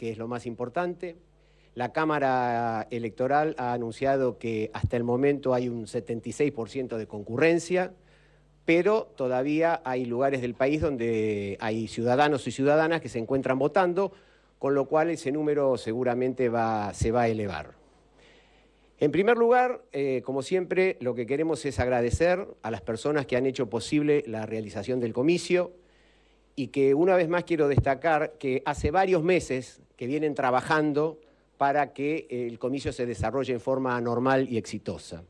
que es lo más importante. La Cámara Electoral ha anunciado que hasta el momento hay un 76% de concurrencia, pero todavía hay lugares del país donde hay ciudadanos y ciudadanas que se encuentran votando, con lo cual ese número seguramente va, se va a elevar. En primer lugar, eh, como siempre, lo que queremos es agradecer a las personas que han hecho posible la realización del comicio y que una vez más quiero destacar que hace varios meses que vienen trabajando para que eh, el comicio se desarrolle en forma normal y exitosa.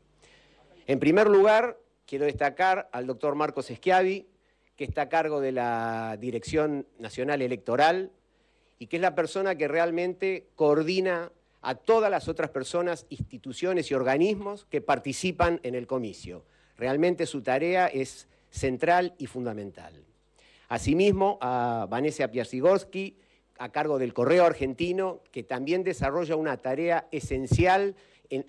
En primer lugar, quiero destacar al doctor Marcos Eschiavi, que está a cargo de la Dirección Nacional Electoral y que es la persona que realmente coordina a todas las otras personas, instituciones y organismos que participan en el comicio. Realmente su tarea es central y fundamental. Asimismo, a Vanessa Piarcigorsky, a cargo del Correo Argentino, que también desarrolla una tarea esencial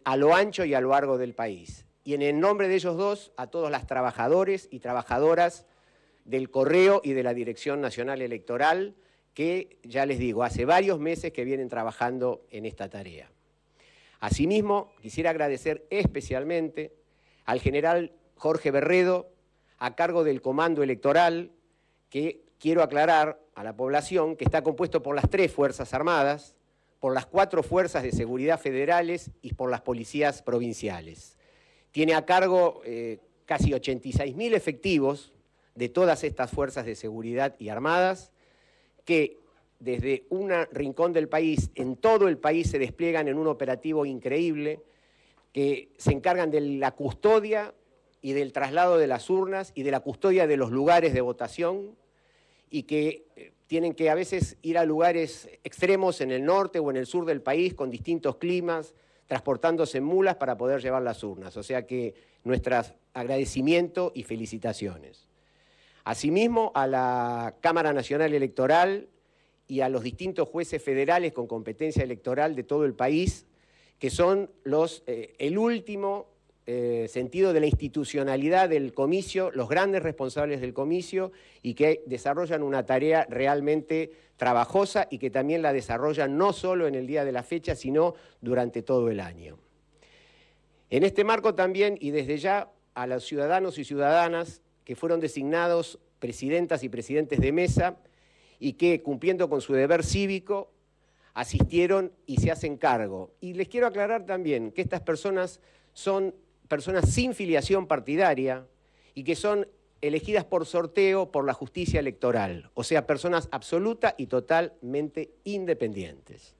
a lo ancho y a lo largo del país. Y en el nombre de ellos dos, a todos los trabajadores y trabajadoras del Correo y de la Dirección Nacional Electoral, que ya les digo, hace varios meses que vienen trabajando en esta tarea. Asimismo, quisiera agradecer especialmente al general Jorge Berredo, a cargo del Comando Electoral, que quiero aclarar a la población que está compuesto por las tres Fuerzas Armadas, por las cuatro Fuerzas de Seguridad Federales y por las policías provinciales. Tiene a cargo eh, casi 86.000 efectivos de todas estas fuerzas de seguridad y armadas que desde un rincón del país, en todo el país, se despliegan en un operativo increíble que se encargan de la custodia y del traslado de las urnas y de la custodia de los lugares de votación y que eh, tienen que a veces ir a lugares extremos en el norte o en el sur del país con distintos climas, transportándose en mulas para poder llevar las urnas. O sea que nuestro agradecimiento y felicitaciones. Asimismo, a la Cámara Nacional Electoral y a los distintos jueces federales con competencia electoral de todo el país, que son los, eh, el último eh, sentido de la institucionalidad del comicio, los grandes responsables del comicio y que desarrollan una tarea realmente trabajosa y que también la desarrollan no solo en el día de la fecha, sino durante todo el año. En este marco también y desde ya a los ciudadanos y ciudadanas que fueron designados presidentas y presidentes de mesa y que cumpliendo con su deber cívico asistieron y se hacen cargo. Y les quiero aclarar también que estas personas son personas sin filiación partidaria y que son elegidas por sorteo por la justicia electoral, o sea, personas absoluta y totalmente independientes.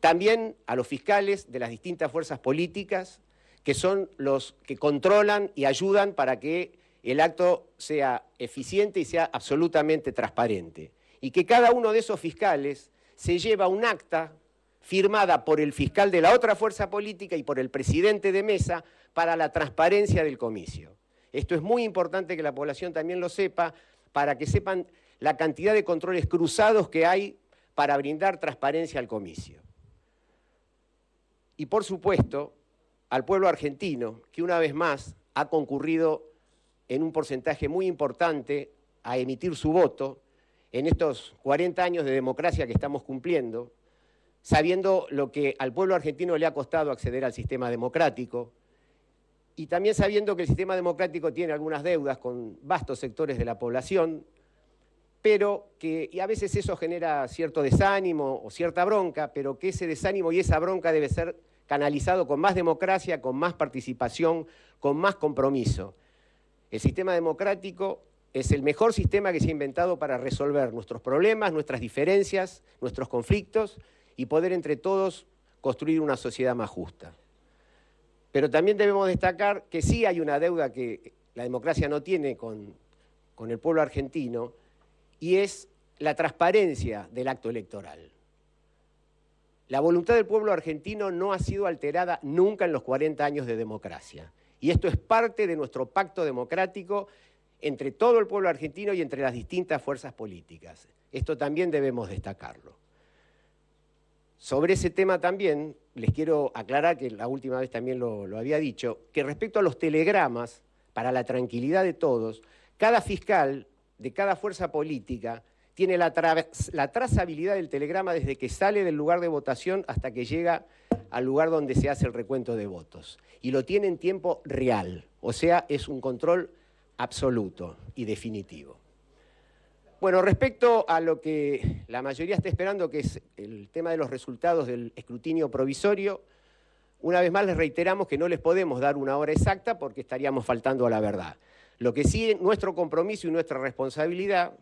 También a los fiscales de las distintas fuerzas políticas, que son los que controlan y ayudan para que el acto sea eficiente y sea absolutamente transparente. Y que cada uno de esos fiscales se lleva un acta firmada por el fiscal de la otra fuerza política y por el presidente de mesa para la transparencia del comicio. Esto es muy importante que la población también lo sepa, para que sepan la cantidad de controles cruzados que hay para brindar transparencia al comicio. Y por supuesto, al pueblo argentino, que una vez más ha concurrido en un porcentaje muy importante a emitir su voto en estos 40 años de democracia que estamos cumpliendo, sabiendo lo que al pueblo argentino le ha costado acceder al sistema democrático y también sabiendo que el sistema democrático tiene algunas deudas con vastos sectores de la población, pero que y a veces eso genera cierto desánimo o cierta bronca, pero que ese desánimo y esa bronca debe ser canalizado con más democracia, con más participación, con más compromiso. El sistema democrático es el mejor sistema que se ha inventado para resolver nuestros problemas, nuestras diferencias, nuestros conflictos y poder entre todos construir una sociedad más justa. Pero también debemos destacar que sí hay una deuda que la democracia no tiene con, con el pueblo argentino y es la transparencia del acto electoral. La voluntad del pueblo argentino no ha sido alterada nunca en los 40 años de democracia. Y esto es parte de nuestro pacto democrático entre todo el pueblo argentino y entre las distintas fuerzas políticas. Esto también debemos destacarlo. Sobre ese tema también, les quiero aclarar que la última vez también lo, había dicho, que respecto a los telegramas, para la tranquilidad de todos, cada fiscal de cada fuerza política tiene la, trazabilidad del telegrama desde que sale del lugar de votación hasta que llega al lugar donde se hace el recuento de votos. Y lo tiene en tiempo real, o sea, es un control absoluto y definitivo. Bueno, respecto a lo que la mayoría está esperando, que es el tema de los resultados del escrutinio provisorio, una vez más les reiteramos que no les podemos dar una hora exacta porque estaríamos faltando a la verdad. Lo que sí nuestro compromiso y nuestra responsabilidad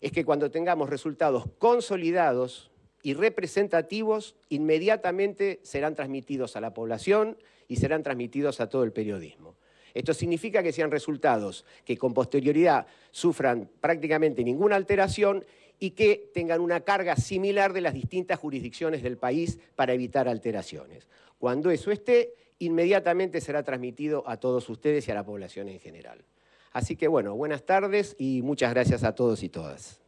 es que cuando tengamos resultados consolidados y representativos, inmediatamente serán transmitidos a la población y serán transmitidos a todo el periodismo. Esto significa que sean resultados que con posterioridad sufran prácticamente ninguna alteración y que tengan una carga similar de las distintas jurisdicciones del país para evitar alteraciones. Cuando eso esté, inmediatamente será transmitido a todos ustedes y a la población en general. Así que bueno, buenas tardes y muchas gracias a todos y todas.